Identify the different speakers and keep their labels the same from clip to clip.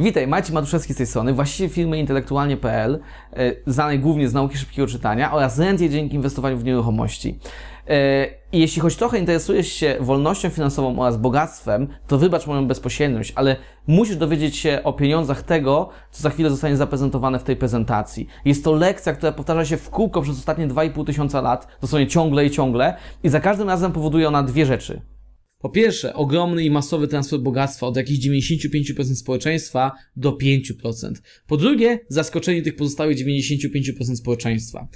Speaker 1: Witaj, Maciej Matuszewski z tej strony, właściciel firmy intelektualnie.pl, e, znanej głównie z nauki szybkiego czytania oraz renty dzięki inwestowaniu w nieruchomości. E, jeśli choć trochę interesujesz się wolnością finansową oraz bogactwem, to wybacz moją bezpośredniość, ale musisz dowiedzieć się o pieniądzach tego, co za chwilę zostanie zaprezentowane w tej prezentacji. Jest to lekcja, która powtarza się w kółko przez ostatnie 2,5 tysiąca lat, dosłownie ciągle i ciągle, i za każdym razem powoduje ona dwie rzeczy. Po pierwsze, ogromny i masowy transfer bogactwa od jakichś 95% społeczeństwa do 5%. Po drugie, zaskoczenie tych pozostałych 95% społeczeństwa.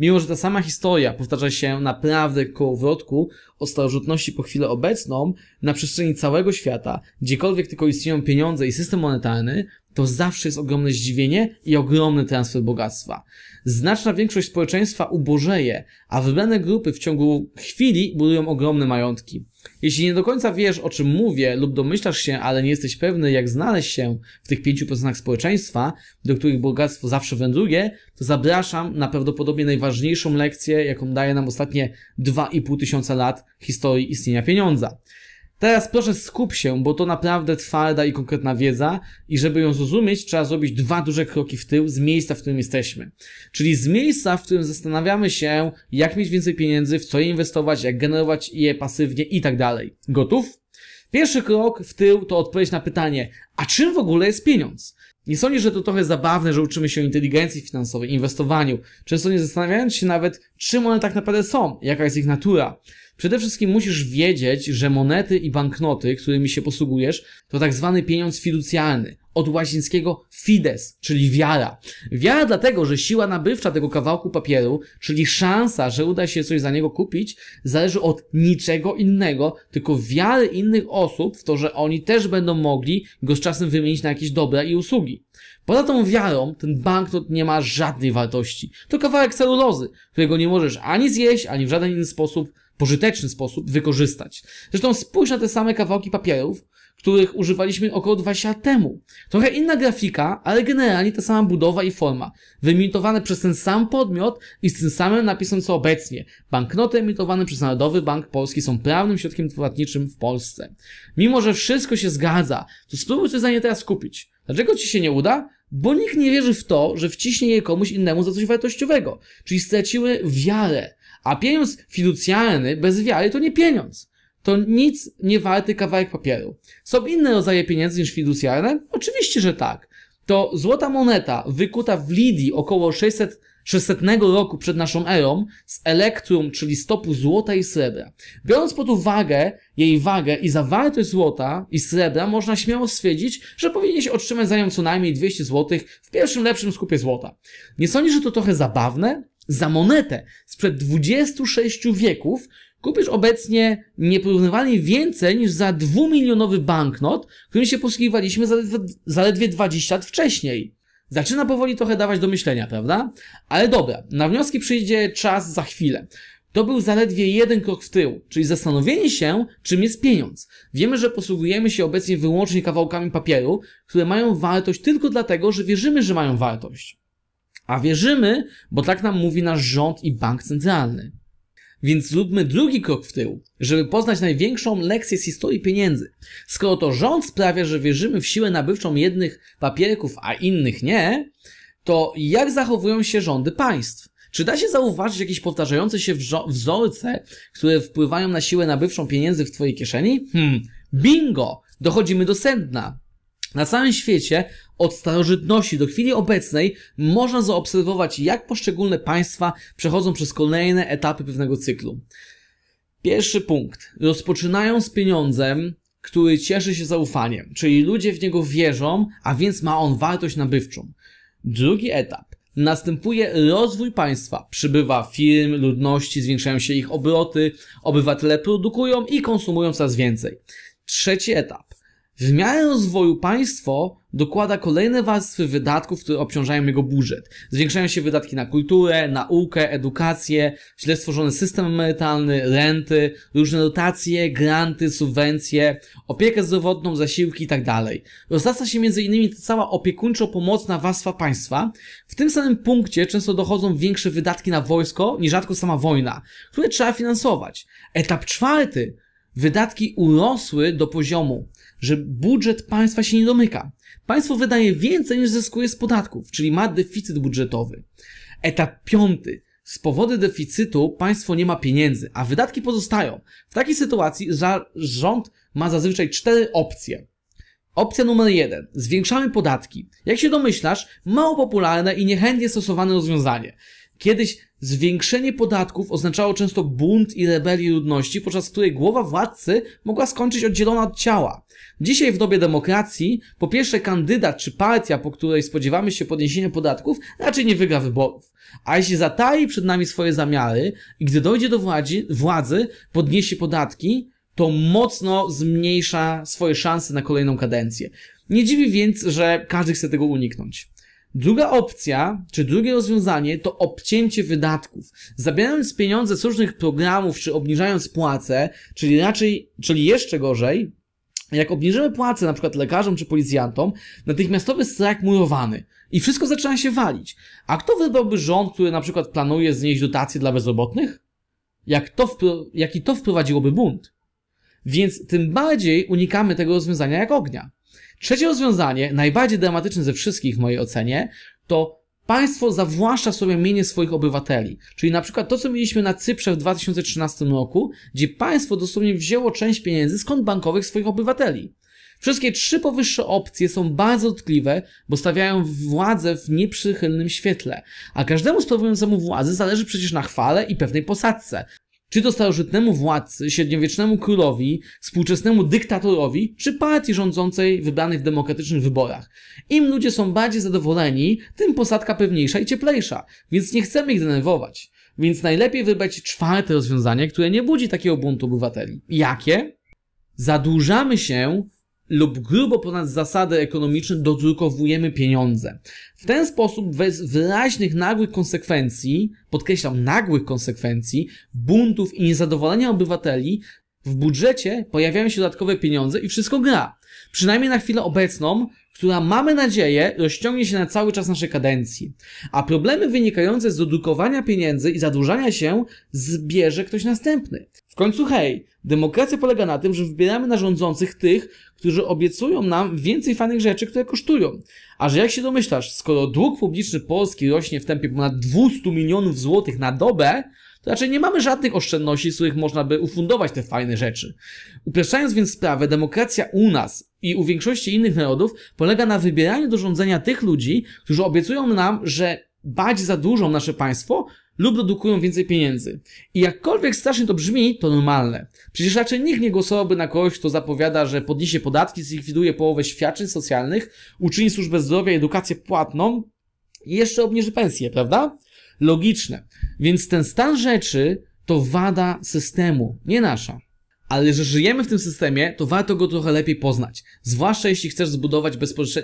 Speaker 1: Mimo, że ta sama historia powtarza się naprawdę kołowrotku o starożytności po chwilę obecną, na przestrzeni całego świata, gdziekolwiek tylko istnieją pieniądze i system monetarny, to zawsze jest ogromne zdziwienie i ogromny transfer bogactwa. Znaczna większość społeczeństwa ubożeje, a wybrane grupy w ciągu chwili budują ogromne majątki. Jeśli nie do końca wiesz, o czym mówię lub domyślasz się, ale nie jesteś pewny, jak znaleźć się w tych 5% społeczeństwa, do których bogactwo zawsze wędruje, to zapraszam na prawdopodobnie najważniejszą lekcję, jaką daje nam ostatnie 2,5 tysiąca lat historii istnienia pieniądza. Teraz proszę skup się, bo to naprawdę twarda i konkretna wiedza i żeby ją zrozumieć, trzeba zrobić dwa duże kroki w tył z miejsca, w którym jesteśmy. Czyli z miejsca, w którym zastanawiamy się, jak mieć więcej pieniędzy, w co je inwestować, jak generować je pasywnie i tak dalej. Gotów? Pierwszy krok w tył to odpowiedź na pytanie, a czym w ogóle jest pieniądz? Nie sądzisz, że to trochę zabawne, że uczymy się inteligencji finansowej, inwestowaniu, często nie zastanawiając się nawet, czym one tak naprawdę są, jaka jest ich natura. Przede wszystkim musisz wiedzieć, że monety i banknoty, którymi się posługujesz, to tak zwany pieniądz fiducjalny. Od łacińskiego fides, czyli wiara. Wiara dlatego, że siła nabywcza tego kawałku papieru, czyli szansa, że uda się coś za niego kupić, zależy od niczego innego, tylko wiary innych osób w to, że oni też będą mogli go z czasem wymienić na jakieś dobra i usługi. Poza tą wiarą, ten banknot nie ma żadnej wartości. To kawałek celulozy, którego nie możesz ani zjeść, ani w żaden inny sposób pożyteczny sposób wykorzystać. Zresztą spójrz na te same kawałki papierów, których używaliśmy około 20 lat temu. Trochę inna grafika, ale generalnie ta sama budowa i forma. Wyemitowane przez ten sam podmiot i z tym samym napisem co obecnie. Banknoty emitowane przez Narodowy Bank Polski są prawnym środkiem płatniczym w Polsce. Mimo, że wszystko się zgadza, to spróbuj coś za nie teraz kupić. Dlaczego ci się nie uda? Bo nikt nie wierzy w to, że wciśnie je komuś innemu za coś wartościowego. Czyli straciły wiarę. A pieniądz fiducjalny bez wiary to nie pieniądz. To nic nie warty kawałek papieru. Są inne rodzaje pieniędzy niż fiducjalne? Oczywiście, że tak. To złota moneta wykuta w Lidii około 600 600 roku przed naszą erą z elektrum, czyli stopu złota i srebra. Biorąc pod uwagę jej wagę i zawartość złota i srebra, można śmiało stwierdzić, że powinien się otrzymać za nią co najmniej 200 zł w pierwszym lepszym skupie złota. Nie sądzisz, że to trochę zabawne? za monetę sprzed 26 wieków kupisz obecnie nieporównywalnie więcej niż za dwumilionowy banknot, którym się posługiwaliśmy zaledwie, zaledwie 20 lat wcześniej. Zaczyna powoli trochę dawać do myślenia, prawda? Ale dobra, na wnioski przyjdzie czas za chwilę. To był zaledwie jeden krok w tył, czyli zastanowienie się, czym jest pieniądz. Wiemy, że posługujemy się obecnie wyłącznie kawałkami papieru, które mają wartość tylko dlatego, że wierzymy, że mają wartość. A wierzymy, bo tak nam mówi nasz rząd i bank centralny. Więc zróbmy drugi krok w tył, żeby poznać największą lekcję z historii pieniędzy. Skoro to rząd sprawia, że wierzymy w siłę nabywczą jednych papierków, a innych nie, to jak zachowują się rządy państw? Czy da się zauważyć jakieś powtarzające się wzorce, które wpływają na siłę nabywczą pieniędzy w Twojej kieszeni? Hmm, bingo! Dochodzimy do sedna. Na całym świecie od starożytności do chwili obecnej można zaobserwować, jak poszczególne państwa przechodzą przez kolejne etapy pewnego cyklu. Pierwszy punkt. Rozpoczynają z pieniądzem, który cieszy się zaufaniem, czyli ludzie w niego wierzą, a więc ma on wartość nabywczą. Drugi etap. Następuje rozwój państwa. Przybywa firm, ludności, zwiększają się ich obroty, obywatele produkują i konsumują coraz więcej. Trzeci etap w miarę rozwoju państwo dokłada kolejne warstwy wydatków, które obciążają jego budżet. Zwiększają się wydatki na kulturę, naukę, edukację, źle stworzony system emerytalny, renty, różne dotacje, granty, subwencje, opiekę zdrowotną, zasiłki itd. Tak Rozrasta się m.in. cała opiekuńczo-pomocna warstwa państwa. W tym samym punkcie często dochodzą większe wydatki na wojsko, nierzadko sama wojna, które trzeba finansować. Etap czwarty. Wydatki urosły do poziomu że budżet państwa się nie domyka. Państwo wydaje więcej niż zyskuje z podatków, czyli ma deficyt budżetowy. Etap piąty. Z powodu deficytu państwo nie ma pieniędzy, a wydatki pozostają. W takiej sytuacji rząd ma zazwyczaj cztery opcje. Opcja numer jeden. Zwiększamy podatki. Jak się domyślasz, mało popularne i niechętnie stosowane rozwiązanie. Kiedyś zwiększenie podatków oznaczało często bunt i rebelię ludności, podczas której głowa władcy mogła skończyć oddzielona od ciała. Dzisiaj w dobie demokracji, po pierwsze kandydat czy partia, po której spodziewamy się podniesienia podatków, raczej nie wygra wyborów. A jeśli zatai przed nami swoje zamiary i gdy dojdzie do władzy, władzy podniesie podatki, to mocno zmniejsza swoje szanse na kolejną kadencję. Nie dziwi więc, że każdy chce tego uniknąć. Druga opcja, czy drugie rozwiązanie to obcięcie wydatków. Zabierając pieniądze z różnych programów, czy obniżając płace, czyli raczej, czyli jeszcze gorzej, jak obniżymy płace, na przykład lekarzom czy policjantom, natychmiastowy strajk murowany i wszystko zaczyna się walić. A kto wybrałby rząd, który na przykład planuje znieść dotacje dla bezrobotnych? Jak to jaki to wprowadziłoby bunt? Więc tym bardziej unikamy tego rozwiązania jak ognia. Trzecie rozwiązanie, najbardziej dramatyczne ze wszystkich w mojej ocenie, to państwo zawłaszcza sobie mienie swoich obywateli. Czyli na przykład to, co mieliśmy na Cyprze w 2013 roku, gdzie państwo dosłownie wzięło część pieniędzy z kont bankowych swoich obywateli. Wszystkie trzy powyższe opcje są bardzo dotkliwe, bo stawiają władzę w nieprzychylnym świetle, a każdemu sprawującemu władzę zależy przecież na chwale i pewnej posadzce, czy to starożytnemu władcy, średniowiecznemu królowi, współczesnemu dyktatorowi, czy partii rządzącej wybranej w demokratycznych wyborach. Im ludzie są bardziej zadowoleni, tym posadka pewniejsza i cieplejsza, więc nie chcemy ich denerwować. Więc najlepiej wybrać czwarte rozwiązanie, które nie budzi takiego buntu obywateli. Jakie? Zadłużamy się lub grubo ponad zasady ekonomiczne dodrukowujemy pieniądze. W ten sposób bez wyraźnych, nagłych konsekwencji, podkreślam, nagłych konsekwencji, buntów i niezadowolenia obywateli, w budżecie pojawiają się dodatkowe pieniądze i wszystko gra. Przynajmniej na chwilę obecną, która mamy nadzieję rozciągnie się na cały czas naszej kadencji. A problemy wynikające z dodrukowania pieniędzy i zadłużania się zbierze ktoś następny. W końcu hej, demokracja polega na tym, że wybieramy na rządzących tych, którzy obiecują nam więcej fajnych rzeczy, które kosztują. A że jak się domyślasz, skoro dług publiczny Polski rośnie w tempie ponad 200 milionów złotych na dobę, to raczej nie mamy żadnych oszczędności, z których można by ufundować te fajne rzeczy. Upraszczając więc sprawę, demokracja u nas i u większości innych narodów polega na wybieraniu do rządzenia tych ludzi, którzy obiecują nam, że bać za dużo nasze państwo, lub produkują więcej pieniędzy. I jakkolwiek strasznie to brzmi, to normalne. Przecież raczej nikt nie głosowałby na kogoś, kto zapowiada, że podniesie podatki, zlikwiduje połowę świadczeń socjalnych, uczyni służbę zdrowia i edukację płatną i jeszcze obniży pensję, prawda? Logiczne. Więc ten stan rzeczy to wada systemu, nie nasza. Ale że żyjemy w tym systemie, to warto go trochę lepiej poznać. Zwłaszcza jeśli chcesz zbudować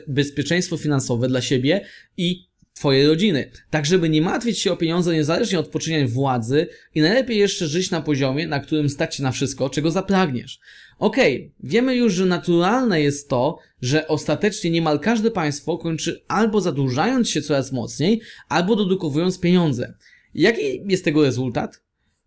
Speaker 1: bezpieczeństwo finansowe dla siebie i twojej rodziny. Tak, żeby nie martwić się o pieniądze niezależnie od poczynień władzy i najlepiej jeszcze żyć na poziomie, na którym stać się na wszystko, czego zapragniesz. Okej, okay, wiemy już, że naturalne jest to, że ostatecznie niemal każde państwo kończy albo zadłużając się coraz mocniej, albo dedukowując pieniądze. Jaki jest tego rezultat?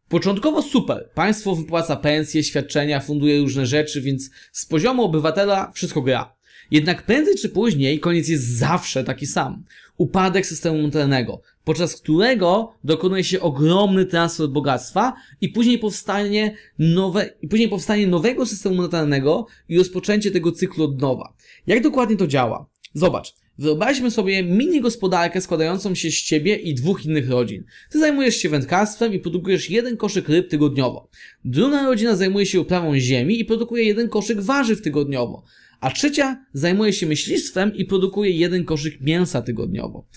Speaker 1: Początkowo super. Państwo wypłaca pensje, świadczenia, funduje różne rzeczy, więc z poziomu obywatela wszystko gra. Jednak prędzej czy później koniec jest zawsze taki sam. Upadek systemu monetarnego, podczas którego dokonuje się ogromny transfer bogactwa i później powstanie, nowe, i później powstanie nowego systemu monetarnego i rozpoczęcie tego cyklu od nowa. Jak dokładnie to działa? Zobacz. Wyobraźmy sobie mini gospodarkę składającą się z ciebie i dwóch innych rodzin. Ty zajmujesz się wędkarstwem i produkujesz jeden koszyk ryb tygodniowo. Druga rodzina zajmuje się uprawą ziemi i produkuje jeden koszyk warzyw tygodniowo a trzecia zajmuje się myślistwem i produkuje jeden koszyk mięsa tygodniowo.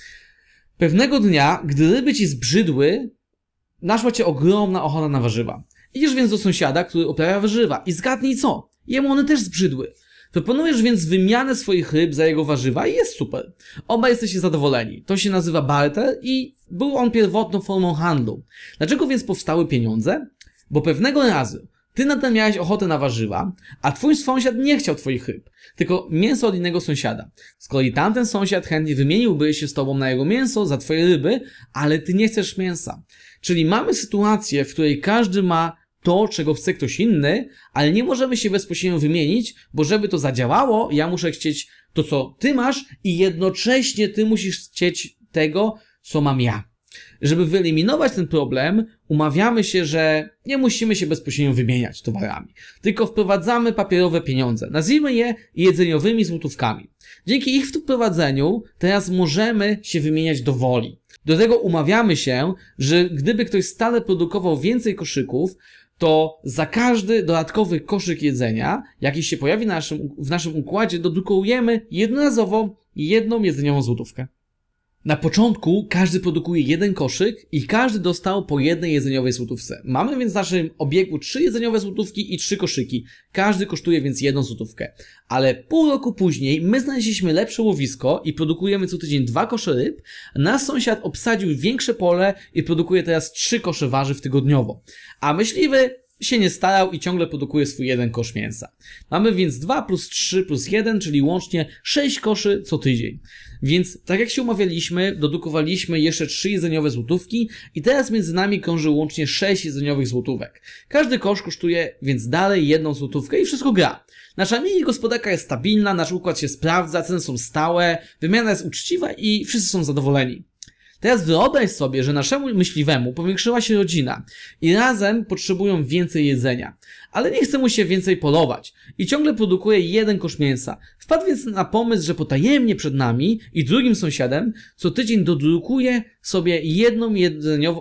Speaker 1: Pewnego dnia, gdy ryby ci zbrzydły, naszła cię ogromna ochota na warzywa. Idziesz więc do sąsiada, który uprawia warzywa i zgadnij co? Jemu one też zbrzydły. Proponujesz więc wymianę swoich ryb za jego warzywa i jest super. Oba jesteście zadowoleni. To się nazywa barter i był on pierwotną formą handlu. Dlaczego więc powstały pieniądze? Bo pewnego razu ty ten miałeś ochotę na warzywa, a twój sąsiad nie chciał twoich ryb, tylko mięso od innego sąsiada. Z kolei tamten sąsiad chętnie wymieniłby się z tobą na jego mięso za twoje ryby, ale ty nie chcesz mięsa. Czyli mamy sytuację, w której każdy ma to, czego chce ktoś inny, ale nie możemy się bezpośrednio wymienić, bo żeby to zadziałało, ja muszę chcieć to, co ty masz i jednocześnie ty musisz chcieć tego, co mam ja. Żeby wyeliminować ten problem, umawiamy się, że nie musimy się bezpośrednio wymieniać towarami, tylko wprowadzamy papierowe pieniądze. Nazwijmy je jedzeniowymi złotówkami. Dzięki ich wprowadzeniu teraz możemy się wymieniać do woli. Do tego umawiamy się, że gdyby ktoś stale produkował więcej koszyków, to za każdy dodatkowy koszyk jedzenia, jaki się pojawi naszym, w naszym układzie, dodrukujemy jednorazowo jedną jedzeniową złotówkę. Na początku każdy produkuje jeden koszyk i każdy dostał po jednej jedzeniowej złotówce. Mamy więc w naszym obiegu trzy jedzeniowe złotówki i trzy koszyki. Każdy kosztuje więc jedną złotówkę. Ale pół roku później my znaleźliśmy lepsze łowisko i produkujemy co tydzień dwa kosze ryb. Nasz sąsiad obsadził większe pole i produkuje teraz trzy kosze warzyw tygodniowo. A myśliwy się nie starał i ciągle produkuje swój jeden kosz mięsa. Mamy więc 2 plus 3 plus 1, czyli łącznie 6 koszy co tydzień. Więc tak jak się umawialiśmy, dodukowaliśmy jeszcze 3 jedzeniowe złotówki i teraz między nami krąży łącznie 6 jedzeniowych złotówek. Każdy kosz kosztuje więc dalej jedną złotówkę i wszystko gra. Nasza mini gospodarka jest stabilna, nasz układ się sprawdza, ceny są stałe, wymiana jest uczciwa i wszyscy są zadowoleni. Teraz wyobraź sobie, że naszemu myśliwemu powiększyła się rodzina i razem potrzebują więcej jedzenia, ale nie chce mu się więcej polować i ciągle produkuje jeden kosz mięsa. Wpadł więc na pomysł, że potajemnie przed nami i drugim sąsiadem co tydzień dodrukuje sobie jedną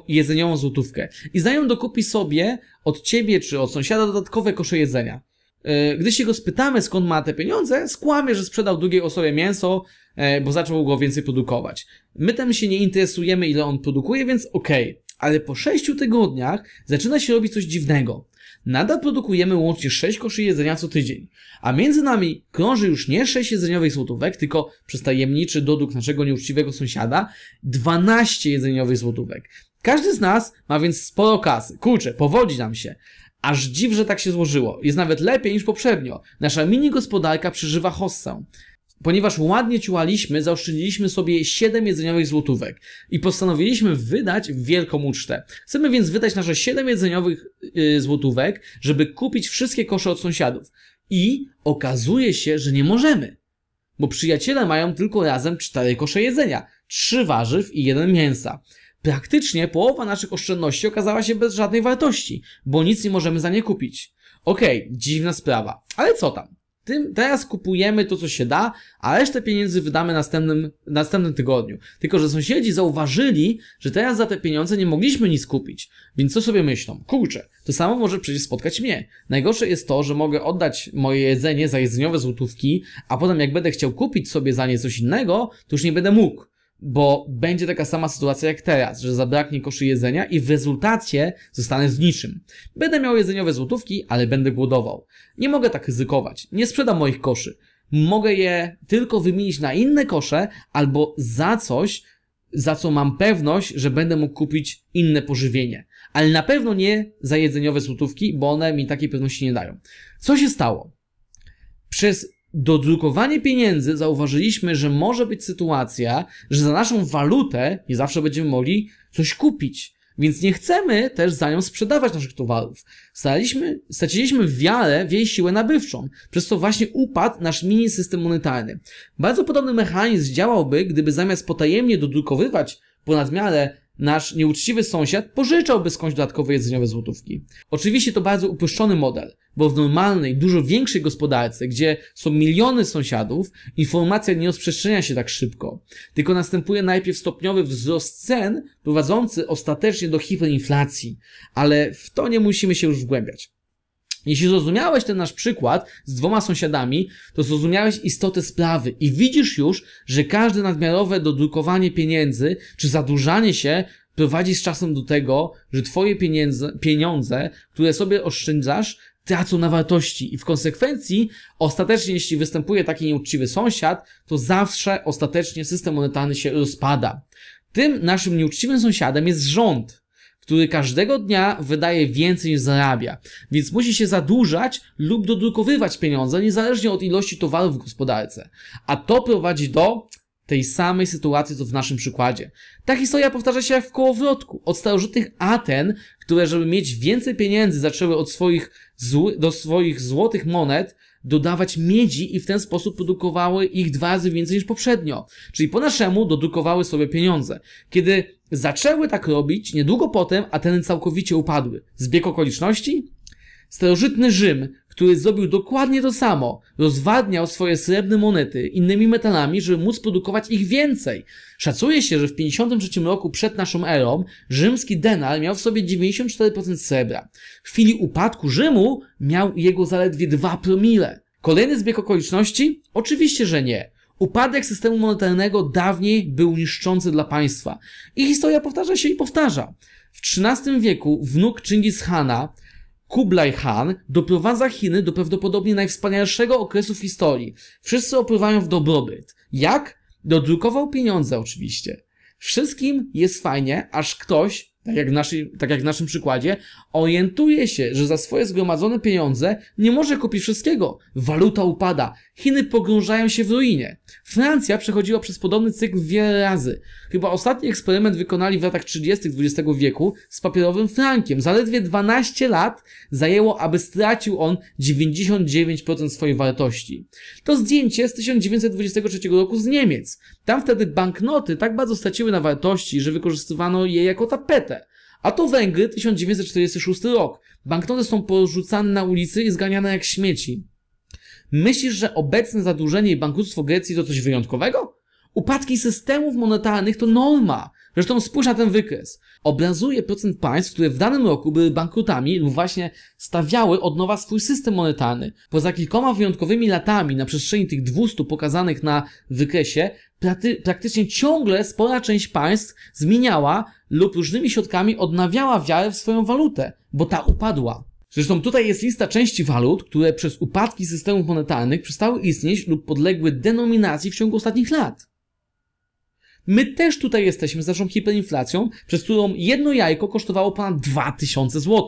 Speaker 1: jedzeniową złotówkę i za nią dokupi sobie od ciebie czy od sąsiada dodatkowe kosze jedzenia. E, gdy się go spytamy skąd ma te pieniądze, skłamie, że sprzedał drugiej osobie mięso E, bo zaczął go więcej produkować. My tam się nie interesujemy, ile on produkuje, więc okej. Okay. Ale po sześciu tygodniach zaczyna się robić coś dziwnego. Nadal produkujemy łącznie 6 koszy jedzenia co tydzień, a między nami krąży już nie 6 jedzeniowych złotówek, tylko przez tajemniczy doduk naszego nieuczciwego sąsiada 12 jedzeniowych złotówek. Każdy z nas ma więc sporo kasy. Kurczę, powodzi nam się. Aż dziw, że tak się złożyło. Jest nawet lepiej niż poprzednio. Nasza mini gospodarka przeżywa hossę. Ponieważ ładnie ciułaliśmy, zaoszczędziliśmy sobie 7 jedzeniowych złotówek i postanowiliśmy wydać wielką ucztę. Chcemy więc wydać nasze 7 jedzeniowych y, złotówek, żeby kupić wszystkie kosze od sąsiadów. I okazuje się, że nie możemy, bo przyjaciele mają tylko razem 4 kosze jedzenia, 3 warzyw i 1 mięsa. Praktycznie połowa naszych oszczędności okazała się bez żadnej wartości, bo nic nie możemy za nie kupić. Okej, okay, dziwna sprawa, ale co tam? tym, teraz kupujemy to, co się da, a resztę pieniędzy wydamy następnym, następnym tygodniu. Tylko, że sąsiedzi zauważyli, że teraz za te pieniądze nie mogliśmy nic kupić. Więc co sobie myślą? Kurczę, to samo może przecież spotkać mnie. Najgorsze jest to, że mogę oddać moje jedzenie za jedzeniowe złotówki, a potem jak będę chciał kupić sobie za nie coś innego, to już nie będę mógł bo będzie taka sama sytuacja jak teraz, że zabraknie koszy jedzenia i w rezultacie zostanę z niczym. Będę miał jedzeniowe złotówki, ale będę głodował. Nie mogę tak ryzykować. Nie sprzedam moich koszy. Mogę je tylko wymienić na inne kosze albo za coś, za co mam pewność, że będę mógł kupić inne pożywienie. Ale na pewno nie za jedzeniowe złotówki, bo one mi takiej pewności nie dają. Co się stało? Przez dodrukowanie pieniędzy zauważyliśmy, że może być sytuacja, że za naszą walutę nie zawsze będziemy mogli coś kupić. Więc nie chcemy też za nią sprzedawać naszych towarów. Staliśmy, straciliśmy wiarę w jej siłę nabywczą, przez co właśnie upadł nasz mini system monetarny. Bardzo podobny mechanizm działałby, gdyby zamiast potajemnie dodrukowywać ponad miarę nasz nieuczciwy sąsiad pożyczałby skądś dodatkowe jedzeniowe złotówki. Oczywiście to bardzo uproszczony model, bo w normalnej, dużo większej gospodarce, gdzie są miliony sąsiadów, informacja nie rozprzestrzenia się tak szybko, tylko następuje najpierw stopniowy wzrost cen prowadzący ostatecznie do hiperinflacji, ale w to nie musimy się już wgłębiać. Jeśli zrozumiałeś ten nasz przykład z dwoma sąsiadami, to zrozumiałeś istotę sprawy i widzisz już, że każde nadmiarowe dodrukowanie pieniędzy czy zadłużanie się prowadzi z czasem do tego, że twoje pieniądze, pieniądze które sobie oszczędzasz, tracą na wartości i w konsekwencji ostatecznie, jeśli występuje taki nieuczciwy sąsiad, to zawsze ostatecznie system monetarny się rozpada. Tym naszym nieuczciwym sąsiadem jest rząd który każdego dnia wydaje więcej niż zarabia, więc musi się zadłużać lub dodrukowywać pieniądze niezależnie od ilości towarów w gospodarce. A to prowadzi do tej samej sytuacji, co w naszym przykładzie. Ta historia powtarza się jak w kołowrotku. Od starożytnych Aten, które żeby mieć więcej pieniędzy zaczęły od swoich, do swoich złotych monet, dodawać miedzi i w ten sposób produkowały ich dwa razy więcej niż poprzednio. Czyli po naszemu dodukowały sobie pieniądze. Kiedy zaczęły tak robić, niedługo potem Ateny całkowicie upadły. Zbieg okoliczności? Starożytny Rzym który zrobił dokładnie to samo. Rozwadniał swoje srebrne monety innymi metalami, żeby móc produkować ich więcej. Szacuje się, że w 53 roku przed naszą erą rzymski denar miał w sobie 94% srebra. W chwili upadku Rzymu miał jego zaledwie 2 promile. Kolejny zbieg okoliczności? Oczywiście, że nie. Upadek systemu monetarnego dawniej był niszczący dla państwa. I historia powtarza się i powtarza. W XIII wieku wnuk Chingis Hana Kublai Han doprowadza Chiny do prawdopodobnie najwspanialszego okresu w historii. Wszyscy opływają w dobrobyt. Jak? Dodrukował pieniądze oczywiście. Wszystkim jest fajnie, aż ktoś tak jak, w naszej, tak jak w naszym przykładzie, orientuje się, że za swoje zgromadzone pieniądze nie może kupić wszystkiego. Waluta upada, Chiny pogrążają się w ruinie. Francja przechodziła przez podobny cykl wiele razy. Chyba ostatni eksperyment wykonali w latach 30. XX wieku z papierowym frankiem. Zaledwie 12 lat zajęło, aby stracił on 99% swojej wartości. To zdjęcie z 1923 roku z Niemiec. Tam wtedy banknoty tak bardzo straciły na wartości, że wykorzystywano je jako tapetę. A to Węgry 1946 rok. Banknoty są porzucane na ulicy i zganiane jak śmieci. Myślisz, że obecne zadłużenie i bankructwo Grecji to coś wyjątkowego? Upadki systemów monetarnych to norma. Zresztą spójrz na ten wykres. Obrazuje procent państw, które w danym roku były bankrutami lub właśnie stawiały od nowa swój system monetarny. Poza kilkoma wyjątkowymi latami na przestrzeni tych 200 pokazanych na wykresie, praktycznie ciągle spora część państw zmieniała lub różnymi środkami odnawiała wiarę w swoją walutę, bo ta upadła. Zresztą tutaj jest lista części walut, które przez upadki systemów monetarnych przestały istnieć lub podległy denominacji w ciągu ostatnich lat. My też tutaj jesteśmy z naszą hiperinflacją, przez którą jedno jajko kosztowało ponad 2000 zł.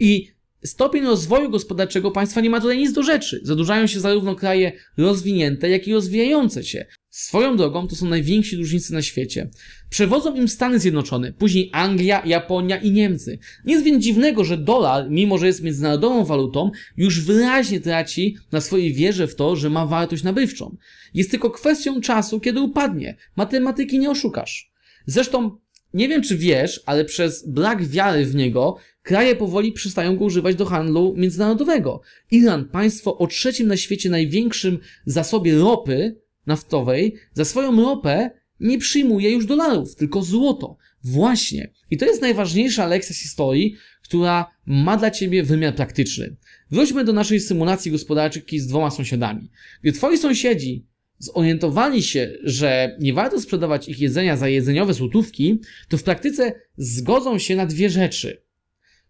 Speaker 1: I stopień rozwoju gospodarczego państwa nie ma tutaj nic do rzeczy. Zadłużają się zarówno kraje rozwinięte, jak i rozwijające się. Swoją drogą to są najwięksi dłużnicy na świecie. Przewodzą im Stany Zjednoczone, później Anglia, Japonia i Niemcy. Nic więc dziwnego, że dolar, mimo że jest międzynarodową walutą, już wyraźnie traci na swojej wierze w to, że ma wartość nabywczą. Jest tylko kwestią czasu, kiedy upadnie. Matematyki nie oszukasz. Zresztą, nie wiem czy wiesz, ale przez brak wiary w niego kraje powoli przestają go używać do handlu międzynarodowego. Iran, państwo o trzecim na świecie największym zasobie ropy, naftowej za swoją ropę nie przyjmuje już dolarów, tylko złoto. Właśnie. I to jest najważniejsza lekcja z historii, która ma dla Ciebie wymiar praktyczny. Wróćmy do naszej symulacji gospodarczyki z dwoma sąsiadami. Gdy Twoi sąsiedzi zorientowali się, że nie warto sprzedawać ich jedzenia za jedzeniowe złotówki, to w praktyce zgodzą się na dwie rzeczy.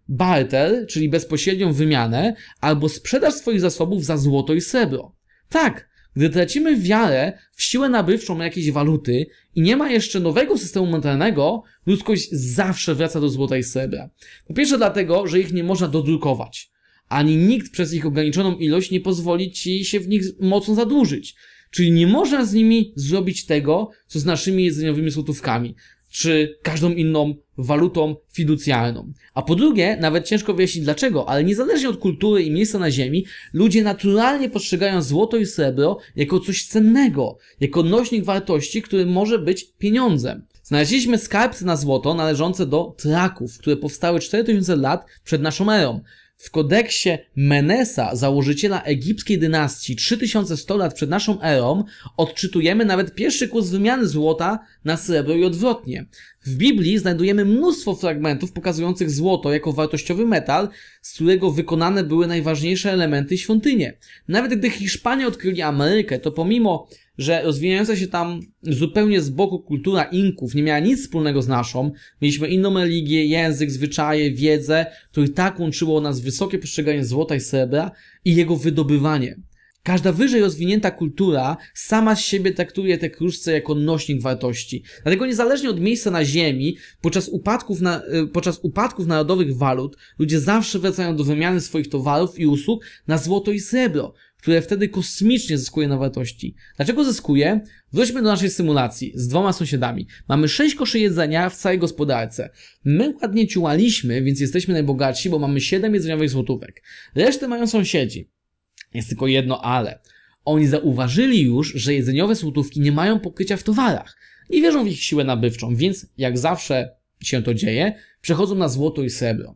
Speaker 1: Barter, czyli bezpośrednią wymianę, albo sprzedaż swoich zasobów za złoto i srebro. Tak, gdy tracimy wiarę w siłę nabywczą jakiejś waluty i nie ma jeszcze nowego systemu monetarnego, ludzkość zawsze wraca do złota i srebra. Po pierwsze dlatego, że ich nie można dodrukować, ani nikt przez ich ograniczoną ilość nie pozwoli ci się w nich mocno zadłużyć. Czyli nie można z nimi zrobić tego, co z naszymi jedzeniowymi złotówkami czy każdą inną walutą fiducjalną. A po drugie, nawet ciężko wyjaśnić dlaczego, ale niezależnie od kultury i miejsca na ziemi, ludzie naturalnie postrzegają złoto i srebro jako coś cennego, jako nośnik wartości, który może być pieniądzem. Znaleźliśmy skarbce na złoto należące do Traków, które powstały 4000 lat przed naszą erą. W kodeksie Menesa, założyciela egipskiej dynastii 3100 lat przed naszą erą, odczytujemy nawet pierwszy kurs wymiany złota na srebro i odwrotnie. W Biblii znajdujemy mnóstwo fragmentów pokazujących złoto jako wartościowy metal, z którego wykonane były najważniejsze elementy świątynie. Nawet gdy Hiszpanie odkryli Amerykę, to pomimo że rozwijająca się tam zupełnie z boku kultura Inków nie miała nic wspólnego z naszą. Mieliśmy inną religię, język, zwyczaje, wiedzę, które tak łączyło nas wysokie postrzeganie złota i srebra i jego wydobywanie. Każda wyżej rozwinięta kultura sama z siebie traktuje te kruszce jako nośnik wartości. Dlatego niezależnie od miejsca na ziemi, podczas upadków, na, e, podczas upadków narodowych walut, ludzie zawsze wracają do wymiany swoich towarów i usług na złoto i srebro, które wtedy kosmicznie zyskuje na wartości. Dlaczego zyskuje? Wróćmy do naszej symulacji z dwoma sąsiadami. Mamy sześć koszy jedzenia w całej gospodarce. My ładnie ciułaliśmy, więc jesteśmy najbogatsi, bo mamy siedem jedzeniowych złotówek. Resztę mają sąsiedzi. Jest tylko jedno ale. Oni zauważyli już, że jedzeniowe złotówki nie mają pokrycia w towarach. Nie wierzą w ich siłę nabywczą, więc jak zawsze się to dzieje, przechodzą na złoto i srebro.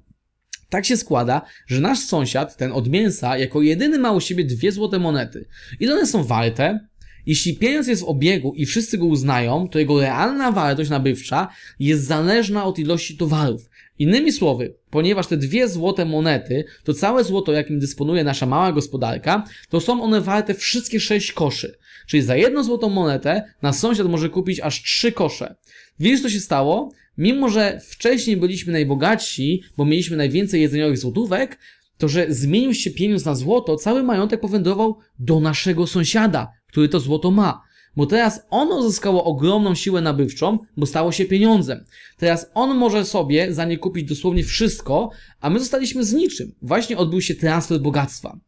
Speaker 1: Tak się składa, że nasz sąsiad, ten od mięsa, jako jedyny ma u siebie dwie złote monety. Ile one są warte? Jeśli pieniądz jest w obiegu i wszyscy go uznają, to jego realna wartość nabywcza jest zależna od ilości towarów. Innymi słowy, ponieważ te dwie złote monety, to całe złoto, jakim dysponuje nasza mała gospodarka, to są one warte wszystkie sześć koszy. Czyli za jedną złotą monetę nasz sąsiad może kupić aż trzy kosze. Wiesz, co się stało? Mimo, że wcześniej byliśmy najbogatsi, bo mieliśmy najwięcej jedzeniowych złotówek, to, że zmienił się pieniądz na złoto, cały majątek powędrował do naszego sąsiada, który to złoto ma bo teraz ono zyskało ogromną siłę nabywczą, bo stało się pieniądzem. Teraz on może sobie za nie kupić dosłownie wszystko, a my zostaliśmy z niczym. Właśnie odbył się transfer bogactwa.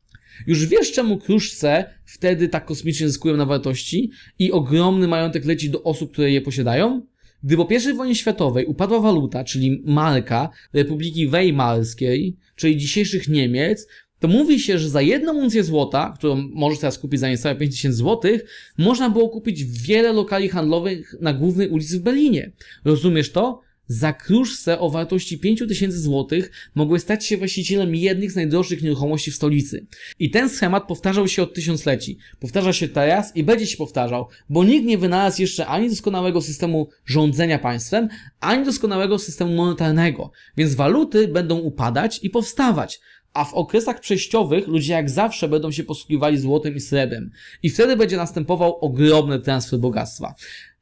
Speaker 1: Już wiesz, czemu kruszce wtedy tak kosmicznie zyskują na wartości i ogromny majątek leci do osób, które je posiadają? Gdy po I wojnie światowej upadła waluta, czyli marka Republiki Weimarskiej, czyli dzisiejszych Niemiec, to mówi się, że za jedną uncję złota, którą możesz teraz kupić za niecałe 5000 złotych, można było kupić wiele lokali handlowych na głównej ulicy w Berlinie. Rozumiesz to? Za kruszce o wartości 5000 zł mogły stać się właścicielem jednych z najdroższych nieruchomości w stolicy. I ten schemat powtarzał się od tysiącleci. Powtarza się teraz i będzie się powtarzał, bo nikt nie wynalazł jeszcze ani doskonałego systemu rządzenia państwem, ani doskonałego systemu monetarnego. Więc waluty będą upadać i powstawać. A w okresach przejściowych ludzie jak zawsze będą się posługiwali złotem i srebrem. I wtedy będzie następował ogromny transfer bogactwa.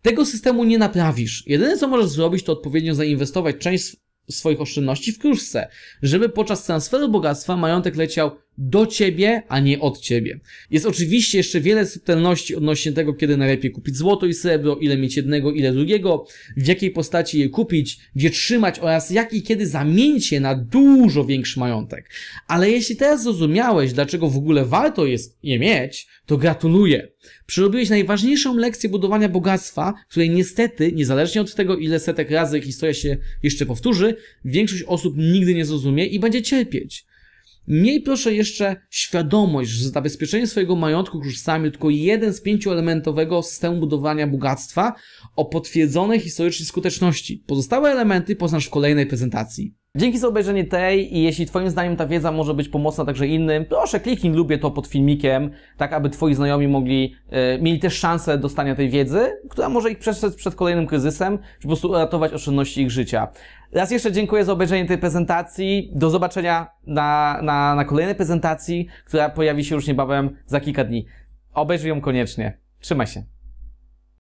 Speaker 1: Tego systemu nie naprawisz. Jedyne co możesz zrobić, to odpowiednio zainwestować część swoich oszczędności w kruszce, żeby podczas transferu bogactwa majątek leciał do ciebie, a nie od ciebie. Jest oczywiście jeszcze wiele subtelności odnośnie tego, kiedy najlepiej kupić złoto i srebro, ile mieć jednego, ile drugiego, w jakiej postaci je kupić, gdzie trzymać oraz jak i kiedy zamienić je na dużo większy majątek. Ale jeśli teraz zrozumiałeś, dlaczego w ogóle warto jest je mieć, to gratuluję. Przerobiłeś najważniejszą lekcję budowania bogactwa, której niestety, niezależnie od tego, ile setek razy historia się jeszcze powtórzy, większość osób nigdy nie zrozumie i będzie cierpieć. Miej proszę jeszcze świadomość, że zabezpieczenie swojego majątku korzystamy tylko jeden z pięciu elementowego systemu budowania bogactwa o potwierdzonej historycznej skuteczności. Pozostałe elementy poznasz w kolejnej prezentacji. Dzięki za obejrzenie tej i jeśli Twoim zdaniem ta wiedza może być pomocna także innym, proszę kliknij lubię to pod filmikiem, tak aby Twoi znajomi mogli, e, mieli też szansę dostania tej wiedzy, która może ich przestrzec przed kolejnym kryzysem, czy po prostu uratować oszczędności ich życia. Raz jeszcze dziękuję za obejrzenie tej prezentacji. Do zobaczenia na, na, na kolejnej prezentacji, która pojawi się już niebawem za kilka dni. Obejrzyj ją koniecznie. Trzymaj się.